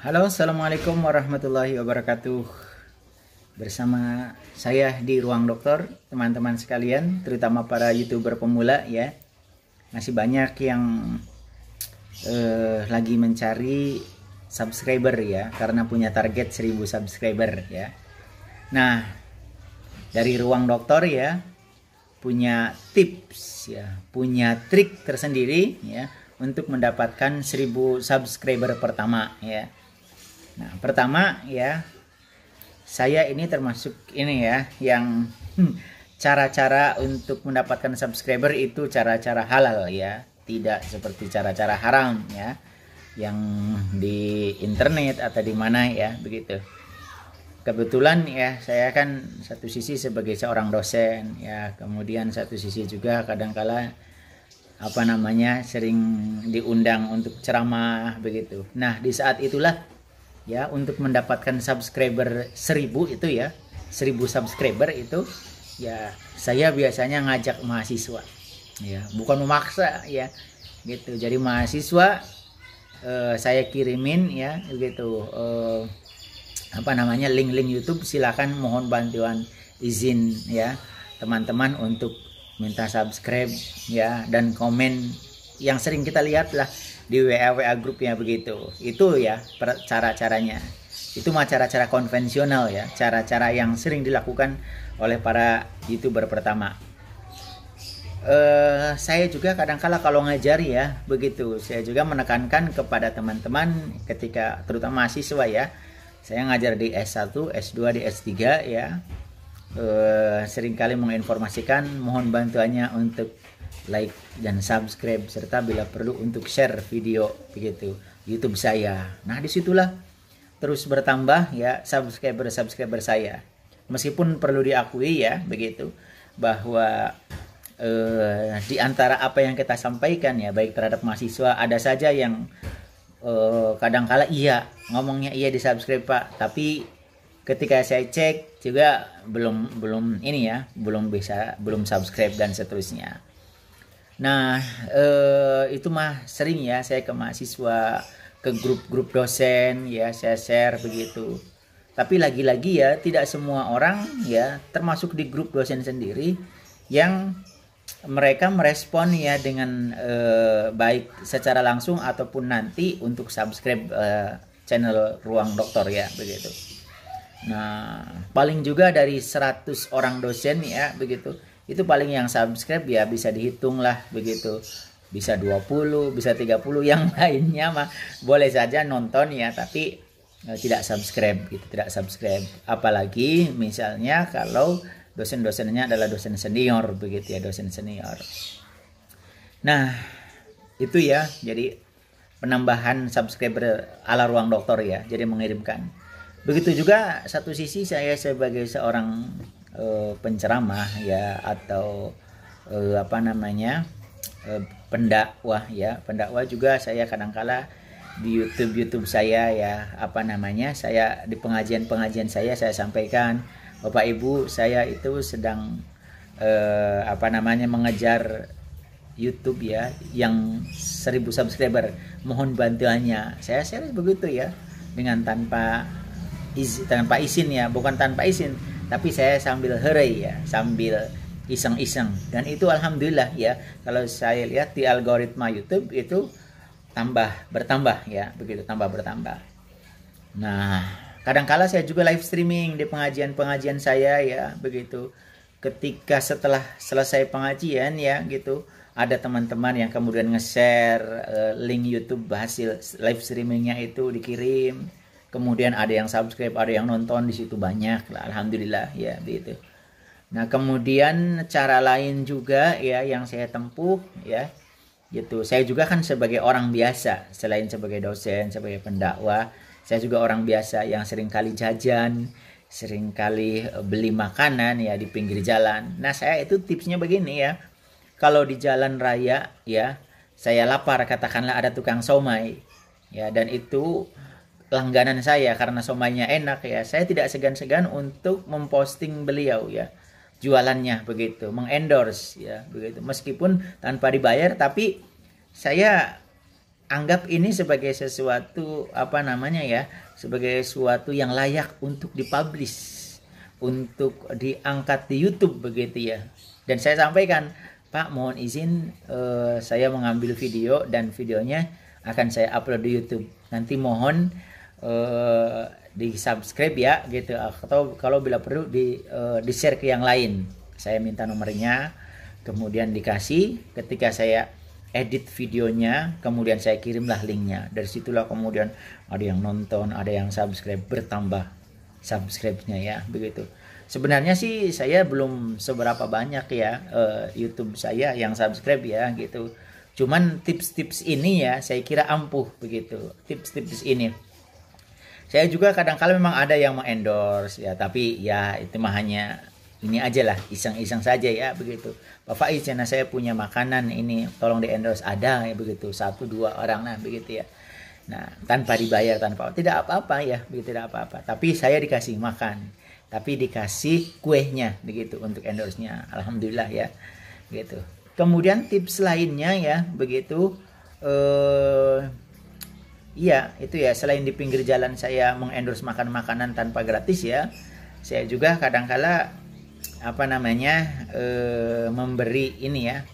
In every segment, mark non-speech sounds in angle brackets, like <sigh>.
Halo, assalamualaikum warahmatullahi wabarakatuh. Bersama saya di ruang dokter, teman-teman sekalian, terutama para youtuber pemula ya, masih banyak yang eh, lagi mencari subscriber ya, karena punya target 1000 subscriber ya. Nah, dari ruang dokter ya, punya tips ya, punya trik tersendiri ya untuk mendapatkan 1000 subscriber pertama ya. Nah, pertama ya saya ini termasuk ini ya yang hmm, cara-cara untuk mendapatkan subscriber itu cara-cara halal ya, tidak seperti cara-cara haram ya yang di internet atau di mana ya begitu. Kebetulan ya saya kan satu sisi sebagai seorang dosen ya, kemudian satu sisi juga kadangkala apa namanya sering diundang untuk ceramah begitu. Nah, di saat itulah ya untuk mendapatkan subscriber 1000 itu ya 1000 subscriber itu ya saya biasanya ngajak mahasiswa ya bukan memaksa ya gitu jadi mahasiswa eh, saya kirimin ya gitu eh, apa namanya link-link YouTube silahkan mohon bantuan izin ya teman-teman untuk minta subscribe ya dan komen yang sering kita lihat lah di WA WA grupnya begitu. Itu ya cara-caranya. Itu mah cara-cara konvensional ya, cara-cara yang sering dilakukan oleh para YouTuber pertama. Uh, saya juga kadangkala -kadang kalau ngajari ya begitu saya juga menekankan kepada teman-teman ketika terutama mahasiswa ya saya ngajar di S1, S2, di S3 ya uh, seringkali menginformasikan mohon bantuannya untuk like dan subscribe serta bila perlu untuk share video begitu YouTube saya. Nah disitulah terus bertambah ya subscriber subscriber saya. Meskipun perlu diakui ya begitu bahwa eh, di antara apa yang kita sampaikan ya baik terhadap mahasiswa ada saja yang eh, kadangkala iya ngomongnya iya di subscribe pak tapi ketika saya cek juga belum belum ini ya belum bisa belum subscribe dan seterusnya Nah, eh, itu mah sering ya saya ke mahasiswa, ke grup-grup dosen ya saya share begitu. Tapi lagi-lagi ya tidak semua orang ya termasuk di grup dosen sendiri yang mereka merespon ya dengan eh, baik secara langsung ataupun nanti untuk subscribe eh, channel Ruang Dokter ya begitu. Nah, paling juga dari 100 orang dosen ya begitu itu paling yang subscribe ya bisa dihitung lah begitu bisa 20 bisa 30 yang <laughs> lainnya mah boleh saja nonton ya tapi eh, tidak subscribe gitu tidak subscribe apalagi misalnya kalau dosen-dosennya adalah dosen senior begitu ya dosen senior nah itu ya jadi penambahan subscriber ala ruang dokter ya jadi mengirimkan begitu juga satu sisi saya sebagai seorang Eh, penceramah ya atau e, apa namanya e, pendakwah ya pendakwah juga saya kadangkala di YouTube YouTube saya ya apa namanya saya di pengajian pengajian saya saya sampaikan Bapak Ibu saya itu sedang apa namanya mengejar YouTube ya yang 1000 subscriber mohon bantuannya saya serius begitu ya dengan tanpa izin tanpa izin ya bukan tanpa izin tapi saya sambil hore ya sambil iseng-iseng dan itu alhamdulillah ya kalau saya lihat di algoritma YouTube itu tambah bertambah ya begitu tambah bertambah nah kadangkala saya juga live streaming di pengajian-pengajian saya ya begitu ketika setelah selesai pengajian ya gitu ada teman-teman yang kemudian nge-share uh, link YouTube hasil live streamingnya itu dikirim kemudian ada yang subscribe ada yang nonton di situ banyak lah alhamdulillah ya begitu nah kemudian cara lain juga ya yang saya tempuh ya gitu saya juga kan sebagai orang biasa selain sebagai dosen sebagai pendakwah saya juga orang biasa yang sering kali jajan sering kali eh, beli makanan ya di pinggir jalan nah saya itu tipsnya begini ya kalau di jalan raya ya saya lapar katakanlah ada tukang somai ya dan itu langganan saya karena somanya enak ya saya tidak segan-segan untuk memposting beliau ya jualannya begitu mengendorse ya begitu meskipun tanpa dibayar tapi saya anggap ini sebagai sesuatu apa namanya ya sebagai sesuatu yang layak untuk dipublish untuk diangkat di YouTube begitu ya dan saya sampaikan Pak mohon izin uh, saya mengambil video dan videonya akan saya upload di YouTube nanti mohon uh, di subscribe ya gitu atau kalau bila perlu di uh, eh, di share ke yang lain saya minta nomornya kemudian dikasih ketika saya edit videonya kemudian saya kirimlah linknya dari situlah kemudian ada yang nonton ada yang subscribe bertambah subscribe-nya ya begitu sebenarnya sih saya belum seberapa banyak ya uh, YouTube saya yang subscribe ya gitu cuman tips-tips ini ya saya kira ampuh begitu tips-tips ini saya juga kadang-kala memang ada yang mengendorse ya tapi ya itu mah hanya ini aja lah iseng-iseng saja ya begitu Pak Faiz karena saya punya makanan ini tolong di endorse ada ya begitu satu dua orang lah begitu ya nah tanpa dibayar tanpa tidak apa-apa ya begitu tidak apa-apa tapi saya dikasih makan tapi dikasih kuenya begitu untuk endorse alhamdulillah ya begitu. kemudian tips lainnya ya begitu eh, Iya, itu ya selain di pinggir jalan saya mengendorse makan-makanan tanpa gratis ya, saya juga kadang-kala apa namanya e, memberi ini ya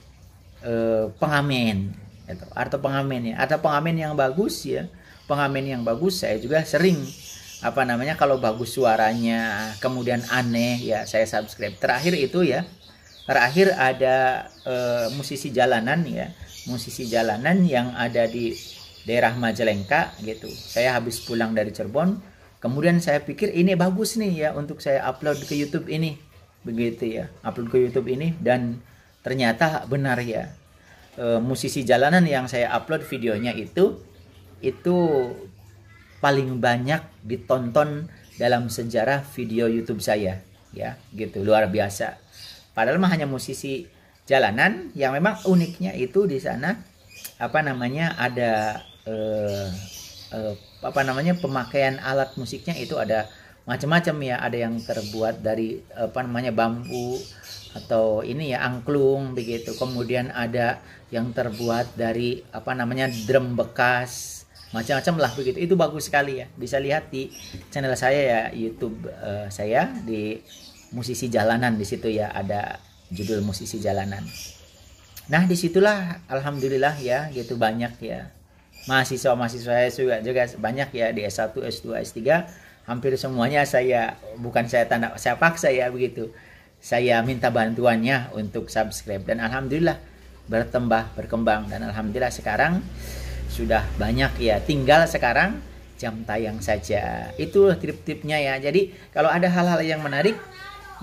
e, pengamen gitu, atau pengamen ya atau pengamen yang bagus ya pengamen yang bagus saya juga sering apa namanya kalau bagus suaranya kemudian aneh ya saya subscribe terakhir itu ya terakhir ada e, musisi jalanan ya musisi jalanan yang ada di daerah Majalengka gitu. Saya habis pulang dari Cirebon, kemudian saya pikir ini bagus nih ya untuk saya upload ke YouTube ini. Begitu ya, upload ke YouTube ini dan ternyata benar ya. E, musisi jalanan yang saya upload videonya itu itu paling banyak ditonton dalam sejarah video YouTube saya ya gitu luar biasa padahal mah hanya musisi jalanan yang memang uniknya itu di sana apa namanya ada eh, eh, apa namanya pemakaian alat musiknya itu ada macam-macam ya ada yang terbuat dari apa namanya bambu atau ini ya angklung begitu kemudian ada yang terbuat dari apa namanya drum bekas macam-macam lah begitu itu bagus sekali ya bisa lihat di channel saya ya YouTube uh, saya di musisi jalanan di situ ya ada judul musisi jalanan nah disitulah alhamdulillah ya gitu banyak ya mahasiswa-mahasiswa saya juga juga banyak ya di S1, S2, S3 hampir semuanya saya bukan saya tanda saya paksa ya begitu. Saya minta bantuannya untuk subscribe dan alhamdulillah bertambah berkembang dan alhamdulillah sekarang sudah banyak ya tinggal sekarang jam tayang saja. Itu trip-tripnya ya. Jadi kalau ada hal-hal yang menarik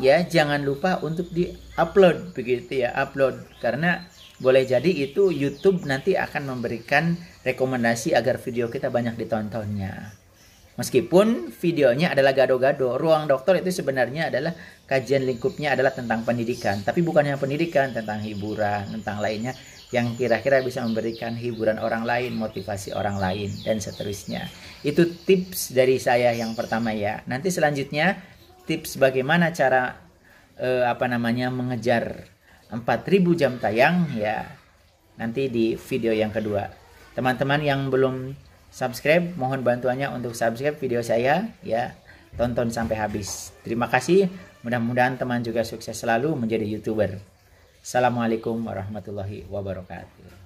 ya jangan lupa untuk di-upload begitu ya, upload karena boleh jadi itu YouTube nanti akan memberikan rekomendasi agar video kita banyak ditontonnya. Meskipun videonya adalah gado-gado, ruang dokter itu sebenarnya adalah kajian lingkupnya adalah tentang pendidikan, tapi bukan yang pendidikan, tentang hiburan, tentang lainnya yang kira-kira bisa memberikan hiburan orang lain, motivasi orang lain, dan seterusnya. Itu tips dari saya yang pertama ya. Nanti selanjutnya tips bagaimana cara eh, apa namanya mengejar 4000 jam tayang ya nanti di video yang kedua. Teman-teman yang belum subscribe mohon bantuannya untuk subscribe video saya ya. Tonton sampai habis. Terima kasih. Mudah-mudahan teman juga sukses selalu menjadi YouTuber. Assalamualaikum warahmatullahi wabarakatuh.